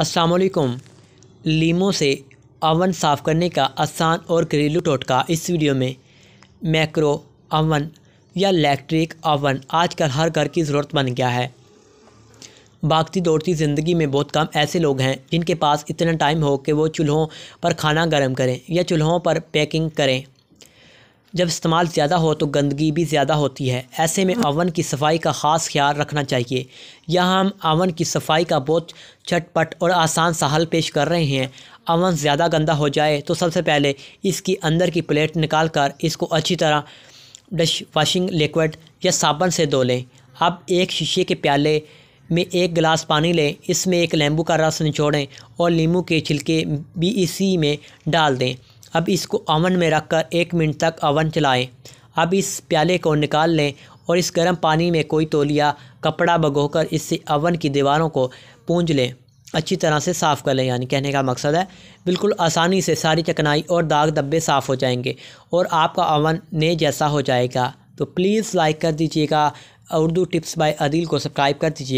असलकुम लीमों से अवन साफ़ करने का आसान और घरेलू टोटका इस वीडियो में मैक्रो अवन या इलेक्ट्रिक अवन आजकल हर घर की ज़रूरत बन गया है भागती दौड़ती ज़िंदगी में बहुत कम ऐसे लोग हैं जिनके पास इतना टाइम हो कि वो चूल्हों पर खाना गर्म करें या चूल्हों पर पैकिंग करें जब इस्तेमाल ज़्यादा हो तो गंदगी भी ज़्यादा होती है ऐसे में हाँ। अवन की सफाई का ख़ास ख्याल रखना चाहिए यहाँ हम अवन की सफाई का बहुत झटपट और आसान सा हल पेश कर रहे हैं अवन ज़्यादा गंदा हो जाए तो सबसे पहले इसकी अंदर की प्लेट निकाल कर इसको अच्छी तरह डिश वाशिंग लिक्विड या साबुन से धो लें अब एक शीशे के प्याले में एक गिलास पानी लें इसमें एक नींबू का रस निचोड़ें और नींबू के छिलके भी इसी में डाल दें अब इसको ओवन में रखकर एक मिनट तक ओवन चलाएं अब इस प्याले को निकाल लें और इस गर्म पानी में कोई तोलिया कपड़ा भगोकर इससे अवन की दीवारों को पूंज लें अच्छी तरह से साफ़ कर लें यानी कहने का मकसद है बिल्कुल आसानी से सारी चकनाई और दाग धब्बे साफ़ हो जाएंगे और आपका अवन नए जैसा हो जाएगा तो प्लीज़ लाइक कर दीजिएगा उर्दू टिप्स बाय अदील को सब्सक्राइब कर दीजिए